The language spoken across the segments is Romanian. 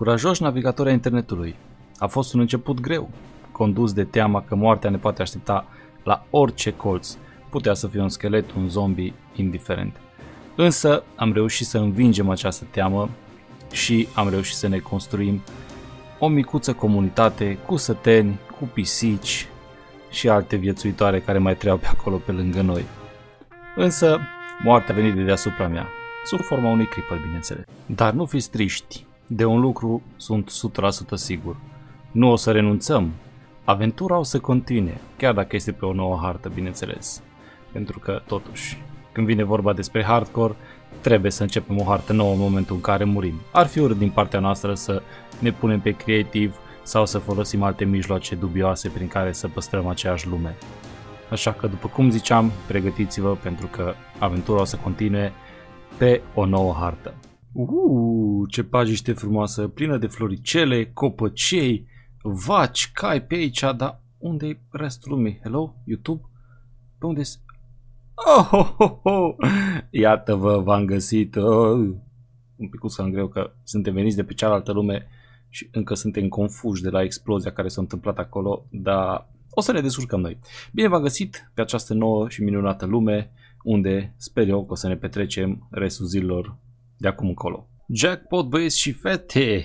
Curajoși navigatori a internetului, a fost un început greu, condus de teama că moartea ne poate aștepta la orice colț, putea să fie un schelet, un zombie, indiferent. Însă am reușit să învingem această teamă și am reușit să ne construim o micuță comunitate cu săteni, cu pisici și alte viețuitoare care mai treau pe acolo pe lângă noi. Însă, moartea a venit de deasupra mea, sub forma unui creeper, bineînțeles. Dar nu fiți triști, de un lucru sunt 100% sigur. Nu o să renunțăm. Aventura o să continue, chiar dacă este pe o nouă hartă, bineînțeles. Pentru că, totuși, când vine vorba despre hardcore, trebuie să începem o hartă nouă în momentul în care murim. Ar fi urât din partea noastră să ne punem pe creativ sau să folosim alte mijloace dubioase prin care să păstrăm aceeași lume. Așa că, după cum ziceam, pregătiți-vă pentru că aventura o să continue pe o nouă hartă. Uuu, ce pajiște frumoasă, plină de floricele, copăcei, vaci, cai pe aici, dar unde e restul lumii? Hello? YouTube? Pe unde oh, oh, oh, oh. Iată vă, v-am găsit. Oh. Un pic să greu că suntem veniți de pe cealaltă lume și încă suntem confuși de la explozia care s-a întâmplat acolo, dar o să ne descurcăm noi. Bine v-am găsit pe această nouă și minunată lume unde sper eu că o să ne petrecem restul zilor de acum încolo. Jackpot băieți și fete!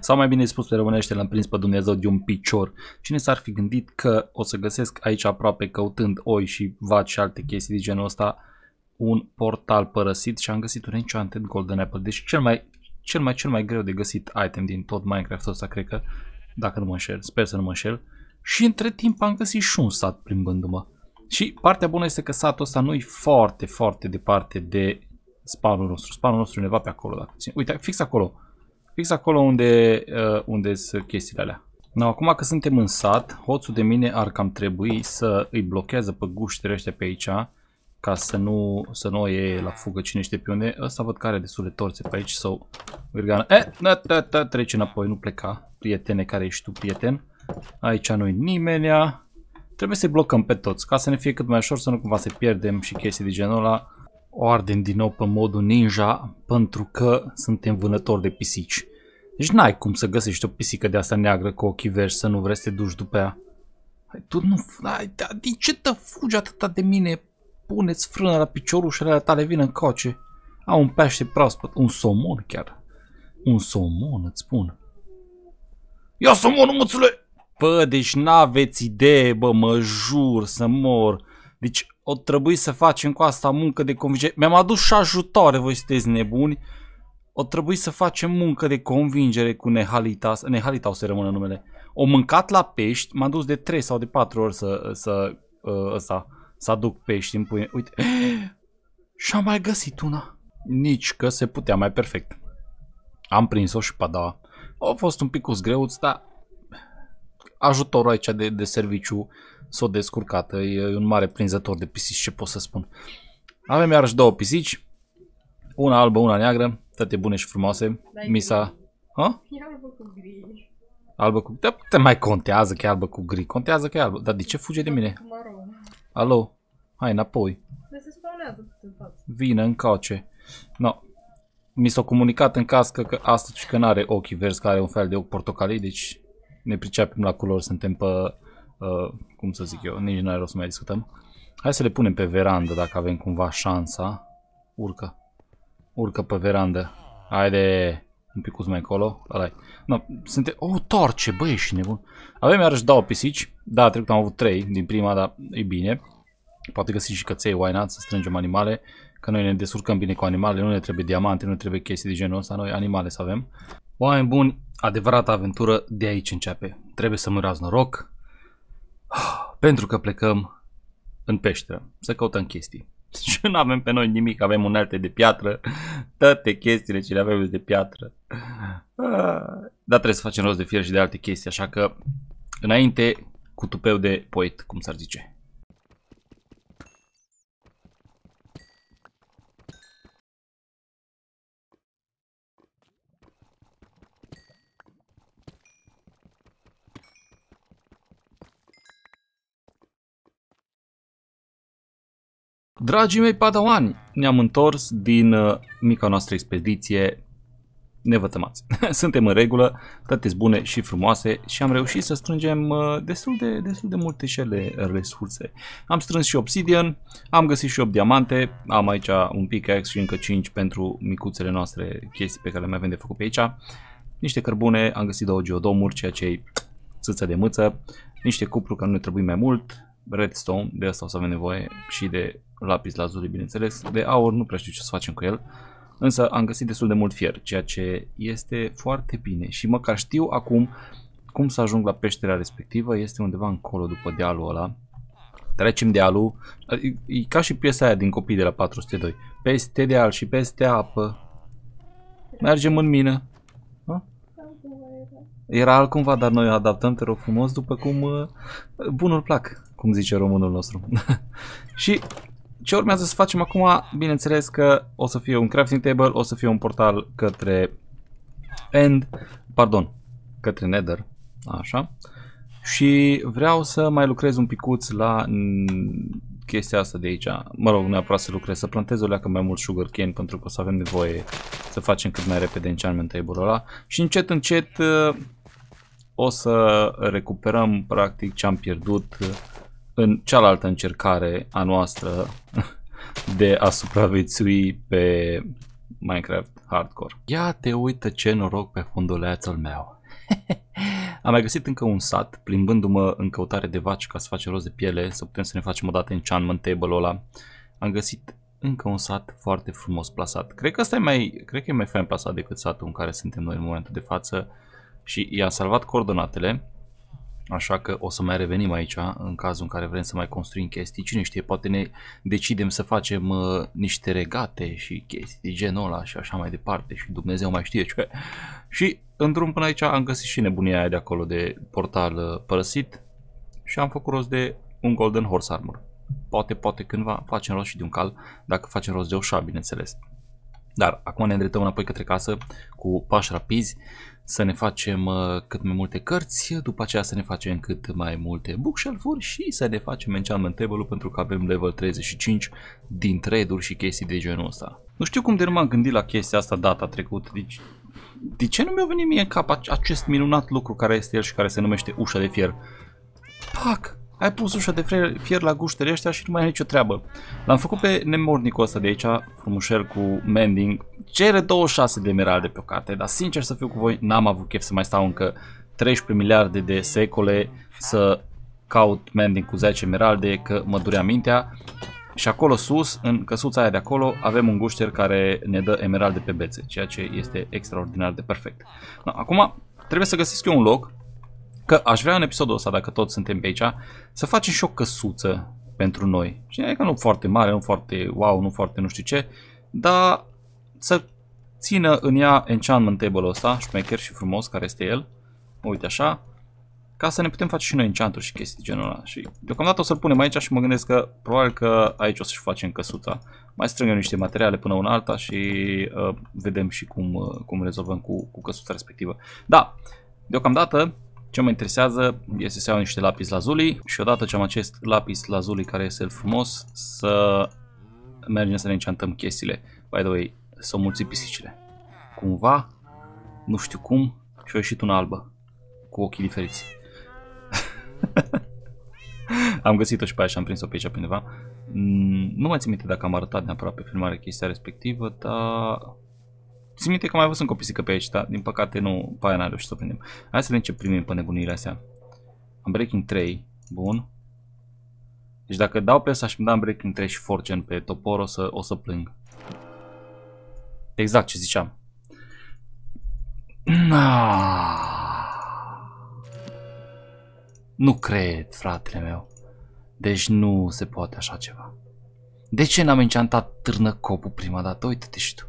Sau mai bine spus pe românește l-am prins pe Dumnezeu de un picior. Cine s-ar fi gândit că o să găsesc aici aproape căutând oi și vaci și alte chestii de genul ăsta un portal părăsit și am găsit un Enchanted Golden Apple. Deci cel mai, cel mai, cel mai greu de găsit item din tot Minecraft ăsta, cred că, dacă nu mă înșel, sper să nu mă înșel. Și între timp am găsit și un sat plimbându-mă. Și partea bună este că satul ăsta nu e foarte, foarte departe de spanul nostru. Spanul nostru undeva pe acolo, dacă țin. Uite, fix acolo. Fix acolo unde, uh, unde sunt chestiile alea. No, acum că suntem în sat, hoțul de mine ar cam trebui să îi blochează pe guștere ăștia pe aici ca să nu, să nu o iei la fugă cine știe pe unde. Ăsta văd care are destul de torțe pe aici sau so, virgană. E, eh, da, da, da, trece înapoi, nu pleca. Prietene, care ești tu, prieten? Aici nu-i nimenea. Trebuie să-i blocăm pe toți, ca să ne fie cât mai ușor, să nu cumva să pierdem și chestii de genul ăla o ardem din nou pe modul ninja pentru că suntem vânători de pisici. Deci n-ai cum să găsești o pisică de asta neagră cu ochii verzi să nu vrei să te duci după ea. Hai, tu nu, hai, da, din ce te fugi atâta de mine? Pune-ți frâna la alea tale, vin în coace. Au un pește proaspăt, un somon chiar. Un somon, îți spun. Ia somonul, mățule! Bă, deci n-aveți idee, bă, mă jur să mor. Deci o trebuie să facem cu asta muncă de convingere. Mi-am adus și ajutoare, voi sunteți nebuni. O trebuie să facem muncă de convingere cu Nehalita, Nehalita o să rămână numele. O mâncat la pești, m-am dus de 3 sau de 4 ori să, să, uh, ăsta, să aduc pești în pâine. Uite, și-am mai găsit una. Nici că se putea mai perfect. Am prins-o și padaua. A fost un pic greuț, dar ajutorul aici de, de serviciu s-o descurcat. E un mare prinzător de pisici, ce pot să spun. Avem iarăși două pisici. Una albă, una neagră. Toate bune și frumoase. Misa... Ha? E albă cu gri. Albă cu... Da, te mai contează că e albă cu gri. Contează că e albă. Dar de ce fuge de mine? Alo? Hai înapoi. Vine în față. No. Mi s-a comunicat în cască că asta și că nu are ochii verzi, că are un fel de ochi portocalii, deci ne pricepem la culori, suntem pe, uh, cum să zic eu, nici nu are rost să mai discutăm. Hai să le punem pe verandă dacă avem cumva șansa. Urcă. Urcă pe verandă. Haide, un picuț mai acolo. Ăla no, sunte O, oh, torce, băi, și nebun. Avem iarăși două pisici. Da, trecut am avut trei din prima, dar e bine. Poate găsi și căței, why not, să strângem animale. Că noi ne descurcăm bine cu animale, nu ne trebuie diamante, nu ne trebuie chestii de genul ăsta, noi animale să avem. Oameni buni, Adevărata aventură de aici începe. Trebuie să-mi noroc pentru că plecăm în peșteră să căutăm chestii. Și nu avem pe noi nimic, avem unelte de piatră, toate chestiile ce le avem de piatră. Dar trebuie să facem rost de fier și de alte chestii, așa că înainte cu tupeu de poet, cum s-ar zice. Dragii mei padawani, ne-am întors din uh, mica noastră expediție. nevătămați. Suntem în regulă, toate bune și frumoase și am reușit să strângem uh, destul de, destul de multe șele resurse. Am strâns și obsidian, am găsit și 8 diamante, am aici un pickaxe și încă 5 pentru micuțele noastre chestii pe care le mai avem de făcut pe aici. Niște cărbune, am găsit două geodomuri, ceea ce e țâță de mâță, niște cupru că nu ne trebuie mai mult, redstone, de asta o să avem nevoie și de lapis lazuli, bineînțeles. De aur nu prea știu ce să facem cu el, însă am găsit destul de mult fier, ceea ce este foarte bine și măcar știu acum cum să ajung la peștera respectivă, este undeva încolo după dealul ăla. Trecem dealul, e ca și piesa aia din copii de la 402, peste deal și peste apă, mergem în mină. Era altcumva, dar noi o adaptăm, te rog frumos, după cum uh, bunul plac cum zice românul nostru. și ce urmează să facem acum, bineînțeles că o să fie un crafting table, o să fie un portal către end, pardon, către nether, așa. Și vreau să mai lucrez un picuț la chestia asta de aici. Mă rog, neapărat să lucrez, să plantez o leacă mai mult sugar cane pentru că o să avem nevoie să facem cât mai repede enchantment table-ul ăla. Și încet, încet o să recuperăm practic ce am pierdut în cealaltă încercare a noastră de a supraviețui pe Minecraft Hardcore. Ia te uită ce noroc pe funduleațul meu. Am mai găsit încă un sat, plimbându-mă în căutare de vaci ca să facem roz de piele, să putem să ne facem o dată enchantment table-ul ăla. Am găsit încă un sat foarte frumos plasat. Cred că ăsta e mai, cred că e mai fain plasat decât satul în care suntem noi în momentul de față și i-am salvat coordonatele. Așa că o să mai revenim aici în cazul în care vrem să mai construim chestii. Cine știe, poate ne decidem să facem uh, niște regate și chestii de genul ăla și așa mai departe și Dumnezeu mai știe ce. Și în drum până aici am găsit și nebunia aia de acolo de portal uh, părăsit și am făcut rost de un Golden Horse Armor. Poate, poate cândva facem rost și de un cal, dacă facem rost de o șa, bineînțeles. Dar acum ne îndreptăm înapoi către casă cu pași rapizi să ne facem uh, cât mai multe cărți, după aceea să ne facem cât mai multe bookshelf-uri și să ne facem enchantment table pentru că avem level 35 din trade-uri și chestii de genul ăsta. Nu știu cum de m-am gândit la chestia asta data trecută, deci de ce nu mi-a venit mie în cap acest minunat lucru care este el și care se numește ușa de fier? Pac! Ai pus ușa de fier la guștele ăștia și nu mai ai nicio treabă. L-am făcut pe nemornicul ăsta de aici, frumușel cu mending. Cere 26 de emeralde pe o carte, dar sincer să fiu cu voi, n-am avut chef să mai stau încă 13 miliarde de secole să caut mending cu 10 emeralde, că mă durea mintea. Și acolo sus, în căsuța aia de acolo, avem un gușter care ne dă emeralde pe bețe, ceea ce este extraordinar de perfect. acum, trebuie să găsesc eu un loc Că aș vrea în episodul ăsta, dacă toți suntem pe aici, să facem și o căsuță pentru noi. Și e că nu foarte mare, nu foarte wow, nu foarte nu știu ce, dar să țină în ea enchantment table-ul ăsta, șmecher și frumos care este el. Uite așa. Ca să ne putem face și noi enchant și chestii de genul ăla. Și deocamdată o să-l punem aici și mă gândesc că probabil că aici o să-și facem căsuța. Mai strângem niște materiale până una alta și uh, vedem și cum, uh, cum rezolvăm cu, cu căsuța respectivă. Da, deocamdată ce mă interesează este să iau niște lapis lazuli și odată ce am acest lapis lazuli care este frumos, să mergem să ne înceantăm chestiile. By the way, s-au mulțit pisicile. Cumva, nu știu cum, și-a ieșit una albă, cu ochii diferiți. am găsit-o și pe aia și am prins-o pe aici pe undeva. Mm, nu mai țin minte dacă am arătat neapărat pe filmare chestia respectivă, dar Țin minte că mai văzut încă o pisică pe aici, dar din păcate nu, pe aia n-a reușit să o prindem. Hai să vedem ce primim pe nebunile astea. Breaking 3, bun. Deci dacă dau pe asta și îmi dau breaking 3 și forgen pe topor, o să, o să plâng. Exact ce ziceam. Nu cred, fratele meu. Deci nu se poate așa ceva. De ce n-am înceantat târnă copul prima dată? Uite-te și tu.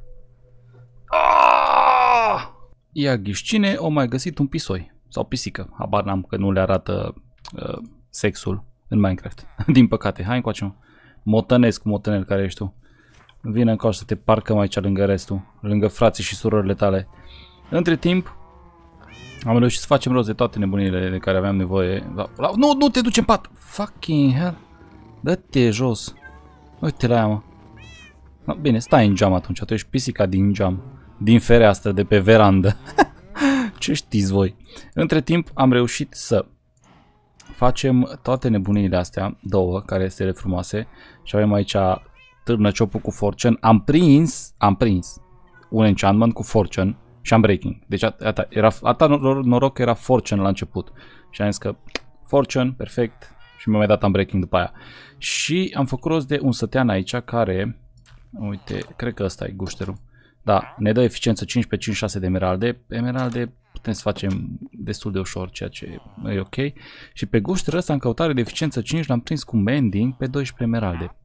Aaaa! Ah! Ia ghișcine, o mai găsit un pisoi sau pisică. Habar n-am că nu le arată uh, sexul în Minecraft. Din păcate, hai încoace Motănesc, motănel care ești tu. Vine încă să te mai aici lângă restul, lângă frații și surorile tale. Între timp, am reușit să facem rost de toate nebunile de care aveam nevoie. La, la, nu, nu te duce în pat! Fucking hell! Dă-te jos! Uite la ea, mă. bine, stai în geam atunci, tu ești pisica din geam din fereastră de pe verandă. Ce știți voi? Între timp am reușit să facem toate nebunile astea, două, care este ele frumoase și avem aici târnă ciopul cu fortune. Am prins, am prins un enchantment cu fortune și am breaking. Deci atâta, era, atâta noroc că era fortune la început. Și am zis că fortune, perfect, și mi-a mai dat breaking după aia. Și am făcut rost de un sătean aici care, uite, cred că ăsta e gușterul. Da, da, ne dă eficiență 15-5-6 de emeralde. Emeralde putem să facem destul de ușor, ceea ce e ok. Și pe gust ăsta în căutare de eficiență 5 l-am prins cu mending pe 12 emeralde.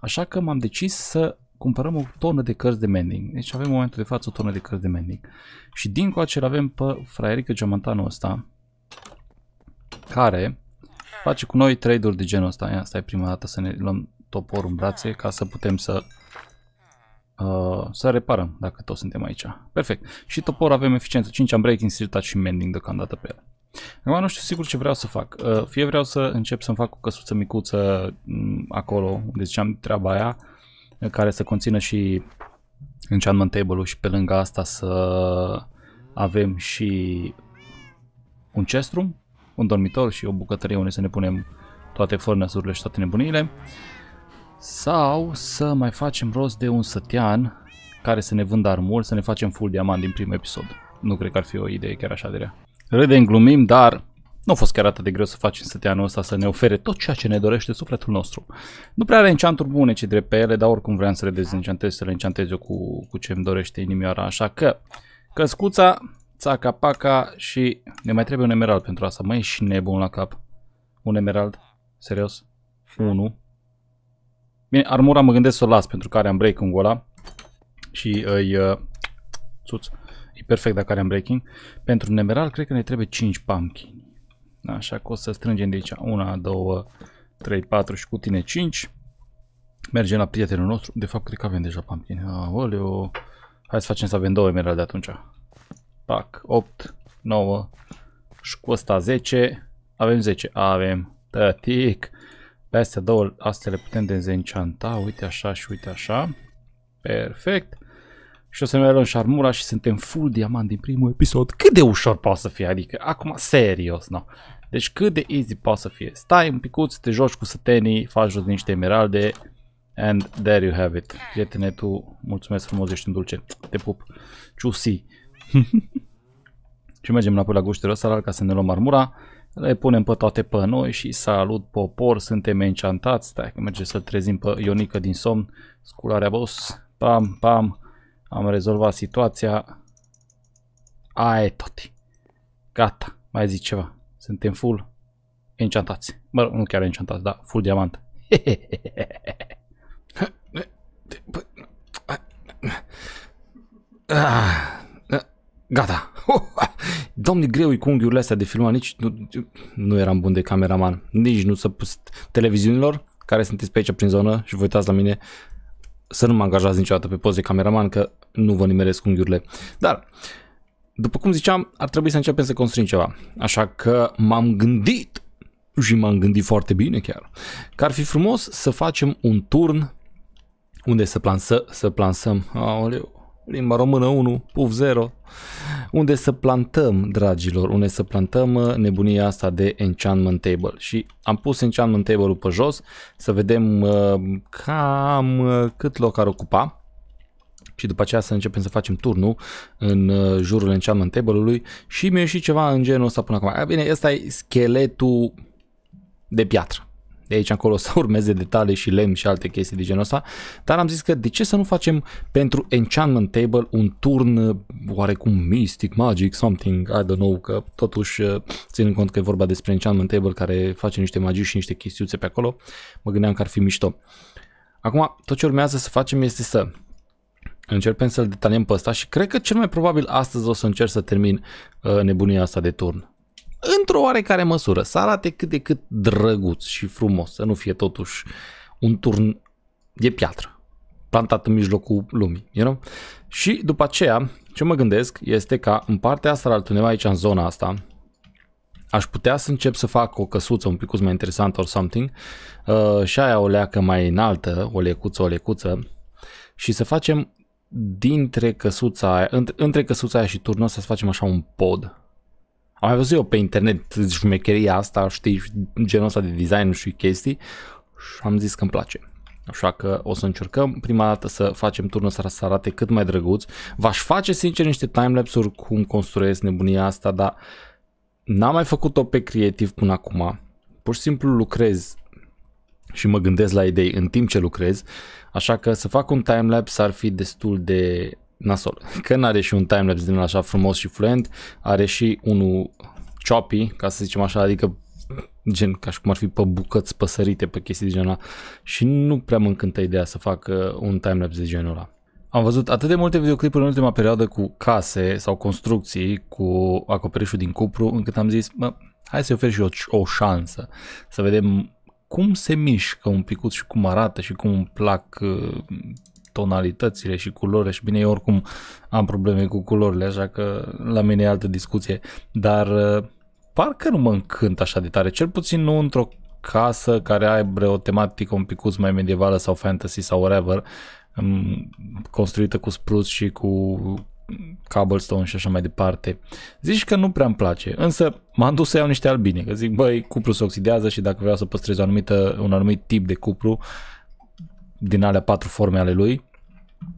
Așa că m-am decis să cumpărăm o tonă de cărți de mending. Deci avem în momentul de față o tonă de cărți de mending. Și din coace avem pe fraierică geamantanul ăsta, care face cu noi trade-uri de genul ăsta. Ia, asta e prima dată să ne luăm toporul în brațe ca să putem să Uh, să reparăm, dacă tot suntem aici. Perfect. Și topor avem eficiență 5, am breaking, sirtat și mending deocamdată pe el. Acum nu știu sigur ce vreau să fac. Uh, fie vreau să încep să-mi fac o căsuță micuță mm, acolo, unde ziceam treaba aia, uh, care să conțină și enchantment table-ul și pe lângă asta să avem și un chestrum, un dormitor și o bucătărie unde să ne punem toate furnăsurile și toate nebunile. Sau să mai facem rost de un sătean care să ne vândă armul, să ne facem full diamant din primul episod. Nu cred că ar fi o idee chiar așa de rea. Râdem, glumim, dar nu a fost chiar atât de greu să facem săteanul ăsta să ne ofere tot ceea ce ne dorește sufletul nostru. Nu prea are enchanturi bune ce drept pe ele, dar oricum vreau să le dezenchantez, să le enchantez eu cu, cu ce îmi dorește inimioara, așa că căscuța, țaca, paca și ne mai trebuie un emerald pentru asta. Mai e și nebun la cap. Un emerald? Serios? Hm? Unu? Bine, armura mă gândesc să o las pentru care am breaking-ul ăla și îi... Uh, uh, țuț. E perfect dacă are breaking. Pentru nemeral cred că ne trebuie 5 pumpkin. Așa că o să strângem de aici 1, 2, 3, 4 și cu tine 5. Mergem la prietenul nostru. De fapt, cred că avem deja pumpkin. Aoleu. Hai să facem să avem două emeralde atunci. Pac, 8, 9 și cu ăsta 10. Avem 10. Avem. Tătic. Pe astea două, astea le putem dezenchanta, uite așa și uite așa. Perfect. Și o să ne luăm și armura și suntem full diamant din primul episod. Cât de ușor poate să fie, adică acum serios, no? Deci cât de easy poate să fie. Stai un picuț, te joci cu sătenii, faci jos niște emeralde and there you have it. Prietene, tu mulțumesc frumos, ești în dulce. Te pup. Ciusi. și mergem înapoi la gușterul ăsta ca să ne luăm armura. Le punem pe toate pe noi și salut popor, suntem enchantați. Stai că merge să trezim pe Ionica din somn. Scularea boss. Pam, pam. Am rezolvat situația. Aia e tot. Gata. Mai zic ceva. Suntem full enchantați. Mă rog, nu chiar enchantați, dar full diamant. Ah, gata. Doamne, greu e cu unghiurile astea de filmat, nici nu, nu eram bun de cameraman, nici nu să pus televiziunilor care sunteți pe aici prin zonă și vă uitați la mine, să nu mă angajați niciodată pe post de cameraman că nu vă nimeresc unghiurile. Dar, după cum ziceam, ar trebui să începem să construim ceva. Așa că m-am gândit și m-am gândit foarte bine chiar, că ar fi frumos să facem un turn unde să, plansă, să plansăm, aoleu, limba română 1, puf 0, unde să plantăm, dragilor, unde să plantăm uh, nebunia asta de enchantment table. Și am pus enchantment table-ul pe jos să vedem uh, cam uh, cât loc ar ocupa și după aceea să începem să facem turnul în uh, jurul enchantment table-ului și mi-a ieșit ceva în genul ăsta până acum. Bine, ăsta e scheletul de piatră de aici încolo să urmeze detalii și lemn și alte chestii de genul ăsta, dar am zis că de ce să nu facem pentru Enchantment Table un turn uh, oarecum mystic, magic, something, I don't know, că totuși uh, ținând cont că e vorba despre Enchantment Table care face niște magii și niște chestiuțe pe acolo, mă gândeam că ar fi mișto. Acum, tot ce urmează să facem este să încercăm să-l detaliem pe ăsta și cred că cel mai probabil astăzi o să încerc să termin uh, nebunia asta de turn într-o oarecare măsură, să arate cât de cât drăguț și frumos, să nu fie totuși un turn de piatră plantat în mijlocul lumii, you know? Și după aceea, ce mă gândesc este ca în partea asta, altundeva aici, în zona asta, aș putea să încep să fac o căsuță un pic mai interesantă or something uh, și aia o leacă mai înaltă, o lecuță, o lecuță și să facem dintre căsuța aia, între, între căsuța aia și turnul ăsta să facem așa un pod am mai văzut eu pe internet șmecheria asta, știi, genul ăsta de design și chestii și am zis că îmi place. Așa că o să încercăm prima dată să facem turnul să arate cât mai drăguț. V-aș face sincer niște timelapse-uri cum construiesc nebunia asta, dar n-am mai făcut-o pe creativ până acum. Pur și simplu lucrez și mă gândesc la idei în timp ce lucrez, așa că să fac un timelapse ar fi destul de nasol. Că n-are și un timelapse din așa frumos și fluent, are și unul choppy, ca să zicem așa, adică gen ca și cum ar fi pe bucăți păsărite, pe chestii de genul ăla și nu prea mă încântă ideea să fac un timelapse de genul ăla. Am văzut atât de multe videoclipuri în ultima perioadă cu case sau construcții cu acoperișul din cupru, încât am zis, mă, hai să-i ofer și o, o șansă, să vedem cum se mișcă un picut și cum arată și cum îmi plac uh, tonalitățile și culorile și bine, eu oricum am probleme cu culorile, așa că la mine e altă discuție, dar uh, parcă nu mă încânt așa de tare, cel puțin nu într-o casă care are o tematică un picuț mai medievală sau fantasy sau whatever, mm, construită cu spruți și cu cobblestone și așa mai departe. Zici că nu prea îmi place, însă m-am dus să iau niște albine, că zic, băi, cupru se oxidează și dacă vreau să păstrez un anumit tip de cupru, din alea patru forme ale lui,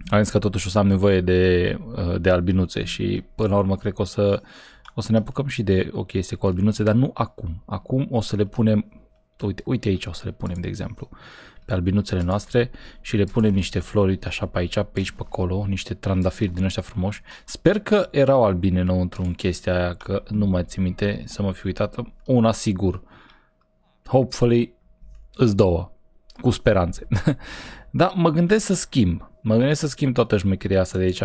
am zis că totuși o să am nevoie de, uh, de albinuțe și până la urmă cred că o să, o să ne apucăm și de o chestie cu albinuțe, dar nu acum. Acum o să le punem, uite, uite aici o să le punem de exemplu, pe albinuțele noastre și le punem niște flori, uite așa pe aici, pe aici, pe acolo, niște trandafiri din ăștia frumoși. Sper că erau albine înăuntru în chestia aia, că nu mai țin minte să mă fi uitat, una sigur. Hopefully îți două, cu speranțe. Dar mă gândesc să schimb. Mă gândesc să schimb toată șmecheria asta de aici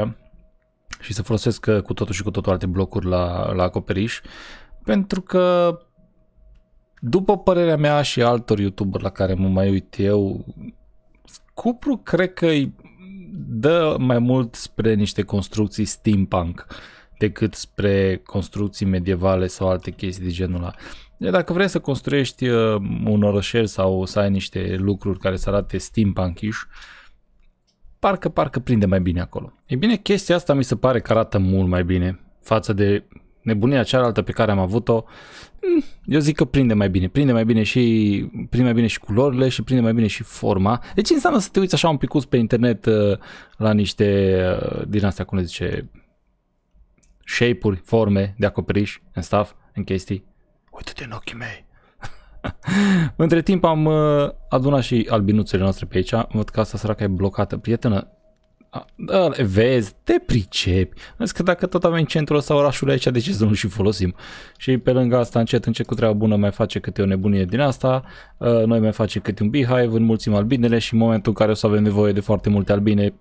și să folosesc uh, cu totul și cu totul alte blocuri la, la acoperiș, pentru că după părerea mea și altor YouTuber la care mă mai uit eu, cupru cred că îi dă mai mult spre niște construcții steampunk decât spre construcții medievale sau alte chestii de genul ăla. Dacă vrei să construiești uh, un orășel sau să ai niște lucruri care să arate steampunk-ish, parcă, parcă prinde mai bine acolo. E bine, chestia asta mi se pare că arată mult mai bine față de nebunia cealaltă pe care am avut-o. Mm, eu zic că prinde mai bine, prinde mai bine și prinde mai bine și culorile și prinde mai bine și forma. Deci înseamnă să te uiți așa un pic pe internet uh, la niște uh, din astea, cum le zice, shape-uri, forme de acoperiș în staff, în chestii Uite-te în ochii mei. Între timp am uh, adunat și albinuțele noastre pe aici. Văd că asta săraca e blocată. Prietenă, da, vezi, te pricepi. Vezi că dacă tot avem centrul ăsta orașul aici, de ce să nu și folosim? Și pe lângă asta, încet, încet cu treaba bună mai face câte o nebunie din asta, uh, noi mai facem câte un beehive, înmulțim albinele și în momentul în care o să avem nevoie de foarte multe albine,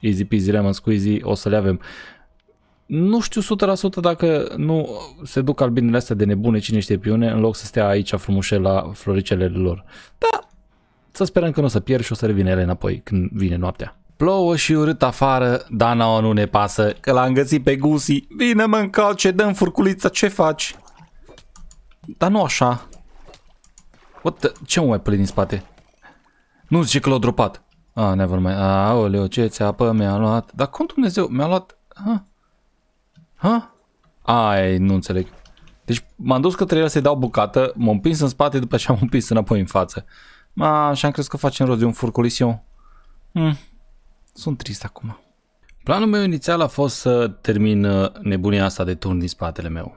easy peasy lemon squeezy, o să le avem nu știu 100% dacă nu uh, se duc albinele astea de nebune, cine știe piune, în loc să stea aici frumușe la floricele lor. Da, să sperăm că nu o să pierd și o să revină ele înapoi când vine noaptea. Plouă și urât afară, Dana o nu ne pasă, că l-am găsit pe Gusi. Vine mă încalce, dă-mi furculița, ce faci? Dar nu așa. What the... Ce mă mai plin din spate? Nu zice că l-a dropat. Ah, never mind. Aoleu, ce ți-apă mi-a luat. Dar cum Dumnezeu mi-a luat... Ah. Ha? Ai, nu înțeleg. Deci m-am dus către el să-i dau bucată, m-am împins în spate, după ce am împins înapoi în față. Ma, și-am crezut că facem rost de un furculisiu. Hmm. Sunt trist acum. Planul meu inițial a fost să termin uh, nebunia asta de turn din spatele meu.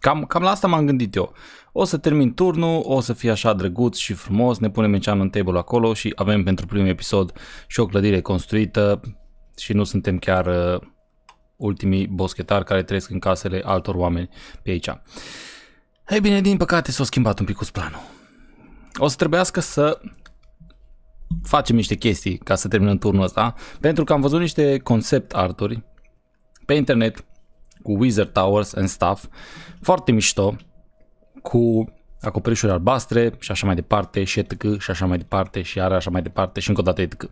Cam, cam la asta m-am gândit eu. O să termin turnul, o să fie așa drăguț și frumos, ne punem ceanul în table acolo și avem pentru primul episod și o clădire construită și nu suntem chiar uh, ultimii boschetari care trăiesc în casele altor oameni pe aici. Ei bine, din păcate s-a schimbat un pic cu planul. O să trebuiască să facem niște chestii ca să terminăm turnul ăsta, pentru că am văzut niște concept arturi pe internet cu Wizard Towers and stuff, foarte mișto, cu acoperișuri albastre și așa mai departe și etc. și așa mai departe și are așa mai departe și încă o dată etc.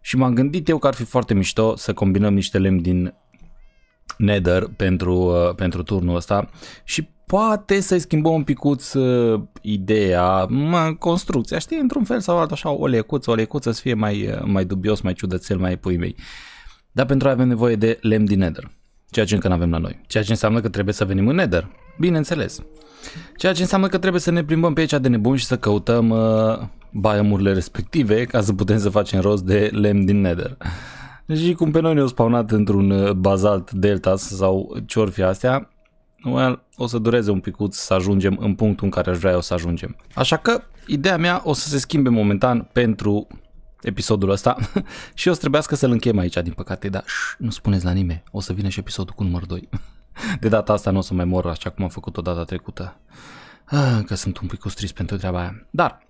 Și m-am gândit eu că ar fi foarte mișto să combinăm niște lemn din Nether pentru, uh, pentru turnul ăsta și poate să-i schimbăm un picuț uh, ideea, mă, construcția, știi, într-un fel sau altul, așa, o lecuță, o lecuță să fie mai, uh, mai dubios, mai ciudățel, mai pui mei. Dar pentru a avem nevoie de lemn din Nether, ceea ce încă nu avem la noi, ceea ce înseamnă că trebuie să venim în Nether, bineînțeles. Ceea ce înseamnă că trebuie să ne plimbăm pe aici de nebun și să căutăm uh, biomurile respective ca să putem să facem rost de lemn din Nether. Deci cum pe noi ne-au spawnat într-un uh, bazalt delta sau ce astea, well, o să dureze un picuț să ajungem în punctul în care aș vrea eu să ajungem. Așa că ideea mea o să se schimbe momentan pentru episodul ăsta și o să trebuiască să-l încheiem aici, din păcate, dar ș, nu spuneți la nimeni, o să vină și episodul cu numărul 2. De data asta nu o să mai mor așa cum am făcut-o data trecută, ah, că sunt un pic trist pentru treaba aia. Dar,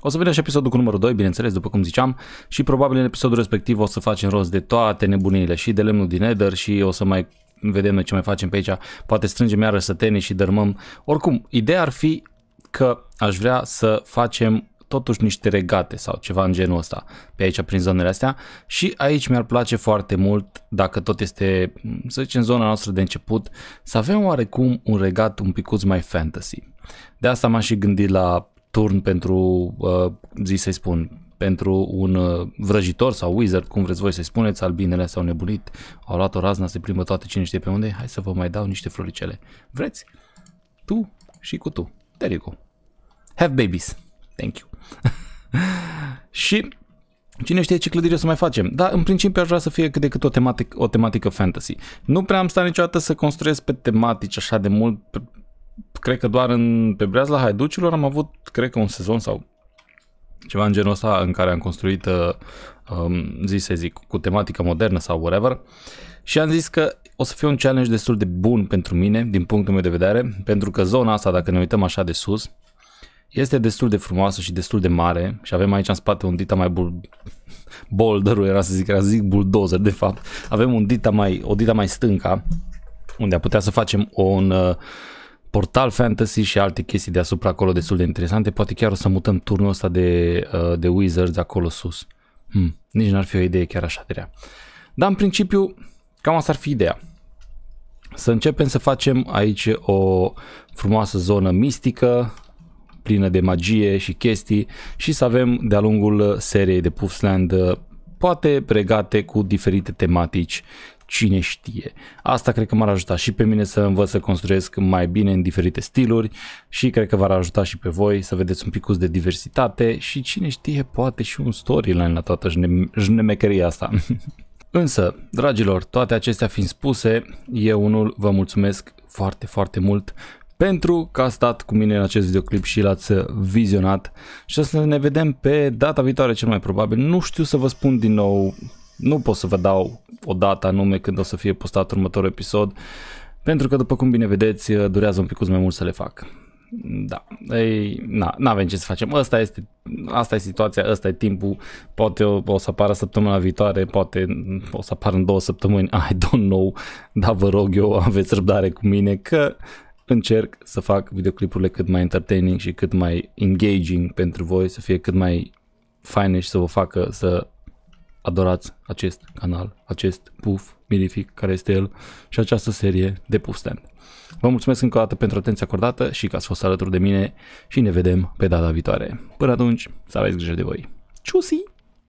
o să vedem și episodul cu numărul 2, bineînțeles, după cum ziceam, și probabil în episodul respectiv o să facem rost de toate nebunile și de lemnul din Eder și o să mai vedem noi ce mai facem pe aici, poate strângem iară sătenii și dărmăm. Oricum, ideea ar fi că aș vrea să facem totuși niște regate sau ceva în genul ăsta pe aici prin zonele astea și aici mi-ar place foarte mult dacă tot este, să zicem, zona noastră de început, să avem oarecum un regat un picuț mai fantasy. De asta m-am și gândit la turn pentru, uh, zi să-i spun, pentru un uh, vrăjitor sau wizard, cum vreți voi să-i spuneți, albinele s-au nebunit, au luat o razna, se plimbă toate cine știe pe unde, hai să vă mai dau niște floricele. Vreți? Tu și cu tu. There you go. Have babies. Thank you. și Cine știe ce clădire să mai facem, dar în principiu aș vrea să fie cât de cât o tematică, o tematică fantasy. Nu prea am stat niciodată să construiesc pe tematici așa de mult, cred că doar în, pe breazla haiducilor am avut, cred că un sezon sau ceva în genul ăsta în care am construit, uh, um, zi să zic, cu tematică modernă sau whatever. Și am zis că o să fie un challenge destul de bun pentru mine, din punctul meu de vedere, pentru că zona asta, dacă ne uităm așa de sus, este destul de frumoasă și destul de mare și avem aici în spate un dita mai bul... boulder era să zic, era să zic bulldozer de fapt. Avem un dita mai, o dita mai stânca, unde a putea să facem un, uh, Portal Fantasy și alte chestii deasupra acolo destul de interesante. Poate chiar o să mutăm turnul ăsta de, uh, de Wizards acolo sus. Hmm, nici n-ar fi o idee chiar așa de rea. Dar în principiu, cam asta ar fi ideea. Să începem să facem aici o frumoasă zonă mistică, plină de magie și chestii și să avem de-a lungul seriei de Puffsland uh, poate pregate cu diferite tematici cine știe. Asta cred că m-ar ajuta și pe mine să învăț să construiesc mai bine în diferite stiluri și cred că v-ar ajuta și pe voi să vedeți un picus de diversitate și cine știe poate și un storyline la toată jne- asta. Însă, dragilor, toate acestea fiind spuse, eu unul vă mulțumesc foarte, foarte mult pentru că a stat cu mine în acest videoclip și l-ați vizionat și o să ne vedem pe data viitoare cel mai probabil. Nu știu să vă spun din nou, nu pot să vă dau o dată anume când o să fie postat următorul episod, pentru că, după cum bine vedeți, durează un pic mai mult să le fac. Da, ei, na, n-avem ce să facem. Asta este, asta e situația, asta e timpul. Poate o, o să apară săptămâna viitoare, poate o să apară în două săptămâni, I don't know, dar vă rog eu, aveți răbdare cu mine că încerc să fac videoclipurile cât mai entertaining și cât mai engaging pentru voi, să fie cât mai faine și să vă facă să adorați acest canal, acest puf mirific care este el și această serie de puf stand. Vă mulțumesc încă o dată pentru atenția acordată și că ați fost alături de mine și ne vedem pe data viitoare. Până atunci, să aveți grijă de voi. Ciusi!